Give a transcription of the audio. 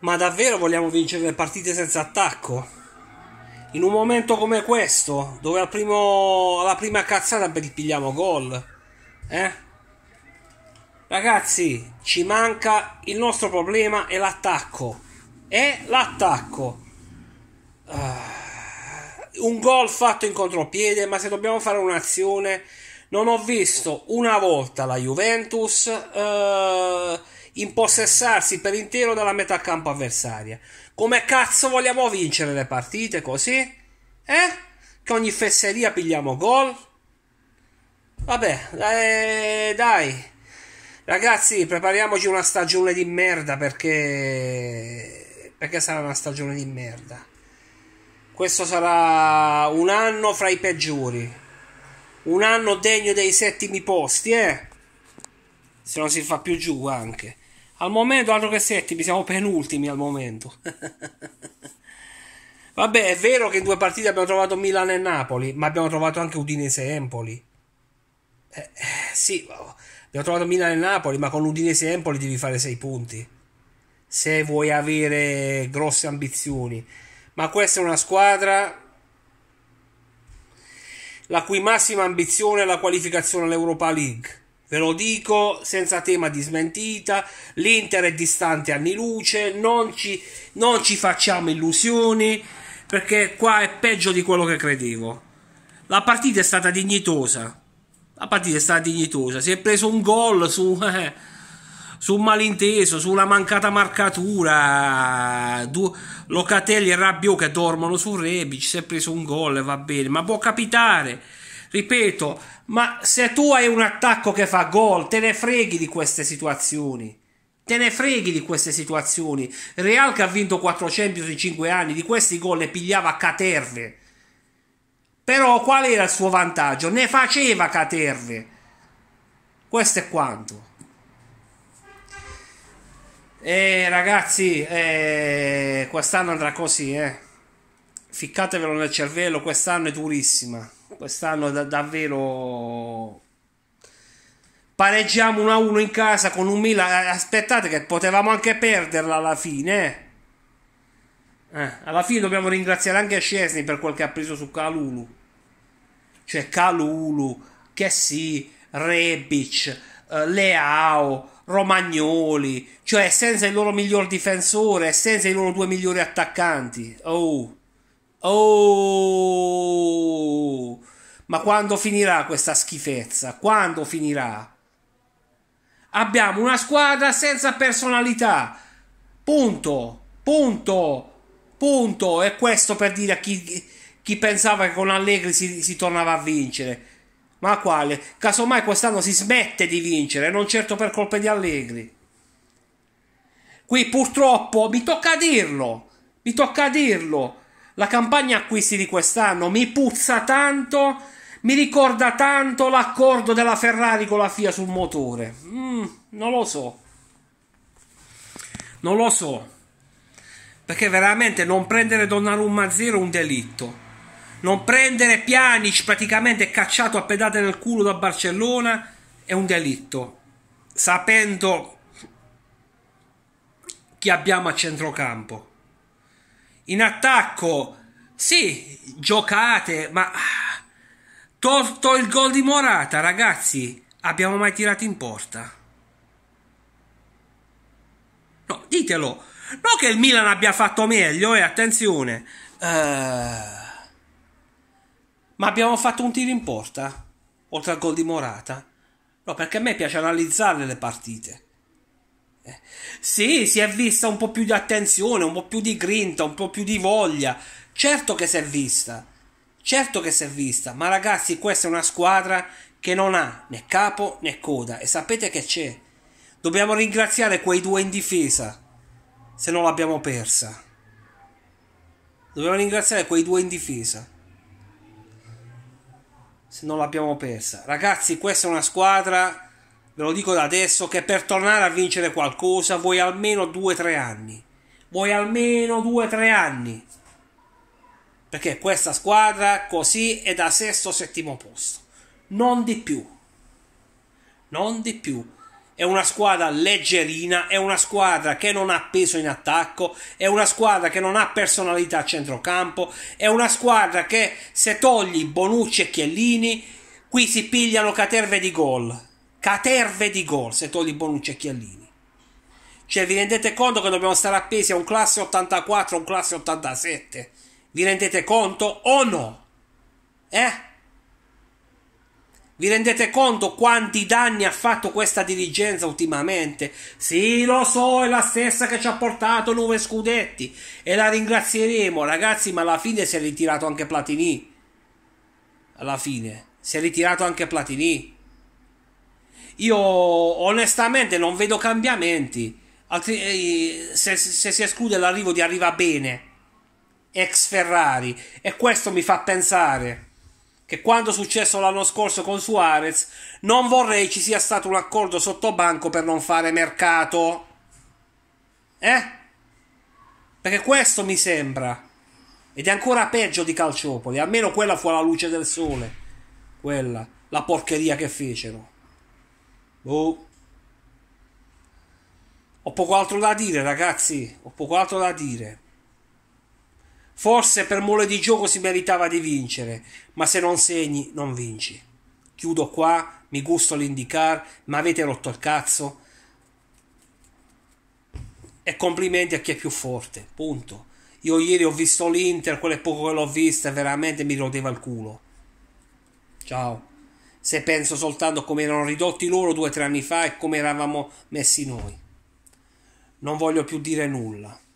Ma davvero vogliamo vincere le partite senza attacco? In un momento come questo, dove al primo, alla prima cazzata pigliamo gol, eh? Ragazzi, ci manca il nostro problema è l'attacco. È l'attacco. Uh, un gol fatto in contropiede, ma se dobbiamo fare un'azione, non ho visto una volta la Juventus. Uh, impossessarsi per intero della metà campo avversaria. Come cazzo vogliamo vincere le partite così? Eh? Che ogni fesseria pigliamo gol? Vabbè, eh, dai. Ragazzi, prepariamoci una stagione di merda perché perché sarà una stagione di merda. Questo sarà un anno fra i peggiori. Un anno degno dei settimi posti, eh? se non si fa più giù anche. Al momento, altro che settimi, siamo penultimi al momento. Vabbè, è vero che in due partite abbiamo trovato Milan e Napoli, ma abbiamo trovato anche Udinese e Empoli. Eh, eh, sì, abbiamo trovato Milan e Napoli, ma con Udinese e Empoli devi fare sei punti. Se vuoi avere grosse ambizioni. Ma questa è una squadra la cui massima ambizione è la qualificazione all'Europa League Ve lo dico senza tema di smentita, l'Inter è distante anni luce, non ci, non ci facciamo illusioni, perché qua è peggio di quello che credevo. La partita è stata dignitosa, la partita è stata dignitosa, si è preso un gol su... Eh, su un malinteso, su una mancata marcatura, du- Locatelli e Rabiot che dormono su Rebic, si è preso un gol, va bene, ma può capitare. Ripeto, ma se tu hai un attacco che fa gol, te ne freghi di queste situazioni. Te ne freghi di queste situazioni. Real che ha vinto 4 Champions in 5 anni, di questi gol ne pigliava caterve. Però qual era il suo vantaggio? Ne faceva caterve. Questo è quanto. Eh, ragazzi, eh, quest'anno andrà così, eh. Ficcatevelo nel cervello, quest'anno è durissima. Quest'anno da- davvero pareggiamo 1-1 in casa con un Milan. Eh, aspettate che potevamo anche perderla alla fine. Eh, eh alla fine dobbiamo ringraziare anche Scesni per quel che ha preso su Calulu. Cioè Calulu, Chessy, Rebic, eh, Leao, Romagnoli. Cioè senza il loro miglior difensore, senza i loro due migliori attaccanti. Oh. Oh, ma quando finirà questa schifezza? Quando finirà? Abbiamo una squadra senza personalità. Punto, punto, punto. E questo per dire a chi, chi pensava che con Allegri si, si tornava a vincere. Ma quale? Casomai quest'anno si smette di vincere, non certo per colpe di Allegri. Qui purtroppo mi tocca dirlo, mi tocca dirlo la campagna acquisti di quest'anno mi puzza tanto, mi ricorda tanto l'accordo della Ferrari con la FIA sul motore. Mm, non lo so. Non lo so. Perché veramente non prendere Donnarumma zero è un delitto. Non prendere Pjanic praticamente cacciato a pedate nel culo da Barcellona è un delitto. Sapendo chi abbiamo a centrocampo in attacco, sì, giocate, ma tolto il gol di Morata, ragazzi, abbiamo mai tirato in porta? No, ditelo. Non che il Milan abbia fatto meglio, e eh, attenzione. Uh, ma abbiamo fatto un tiro in porta, oltre al gol di Morata. No, perché a me piace analizzare le partite. Sì, si è vista un po' più di attenzione, un po' più di grinta, un po' più di voglia. Certo che si è vista. Certo che si è vista, ma ragazzi, questa è una squadra che non ha né capo né coda e sapete che c'è. Dobbiamo ringraziare quei due in difesa, se non l'abbiamo persa. Dobbiamo ringraziare quei due in difesa. Se non l'abbiamo persa. Ragazzi, questa è una squadra Ve lo dico da adesso che per tornare a vincere qualcosa vuoi almeno 2-3 anni. Vuoi almeno 2-3 anni. Perché questa squadra così è da sesto settimo posto. Non di più. Non di più è una squadra leggerina, è una squadra che non ha peso in attacco, è una squadra che non ha personalità a centrocampo, è una squadra che se togli Bonucci e Chiellini, qui si pigliano caterve di gol caterve di gol se togli Bonucci e Chiellini. Cioè, vi rendete conto che dobbiamo stare appesi a un classe 84, a un classe 87? Vi rendete conto o no? Eh? Vi rendete conto quanti danni ha fatto questa dirigenza ultimamente? Sì, lo so, è la stessa che ci ha portato nove scudetti e la ringrazieremo, ragazzi, ma alla fine si è ritirato anche Platini. Alla fine si è ritirato anche Platini. Io onestamente non vedo cambiamenti. Altri, se, se, si esclude l'arrivo di Arriva Bene, ex Ferrari, e questo mi fa pensare che quando è successo l'anno scorso con Suarez, non vorrei ci sia stato un accordo sottobanco per non fare mercato. Eh? Perché questo mi sembra. Ed è ancora peggio di Calciopoli, almeno quella fu alla luce del sole. Quella, la porcheria che fecero. Oh. Ho poco altro da dire, ragazzi. Ho poco altro da dire. Forse per mole di gioco si meritava di vincere, ma se non segni, non vinci. Chiudo qua, mi gusto l'indicar, ma avete rotto il cazzo. E complimenti a chi è più forte, punto. Io ieri ho visto l'Inter, quelle poco che l'ho vista, veramente mi rodeva il culo. Ciao se penso soltanto come erano ridotti loro due o tre anni fa e come eravamo messi noi. Non voglio più dire nulla.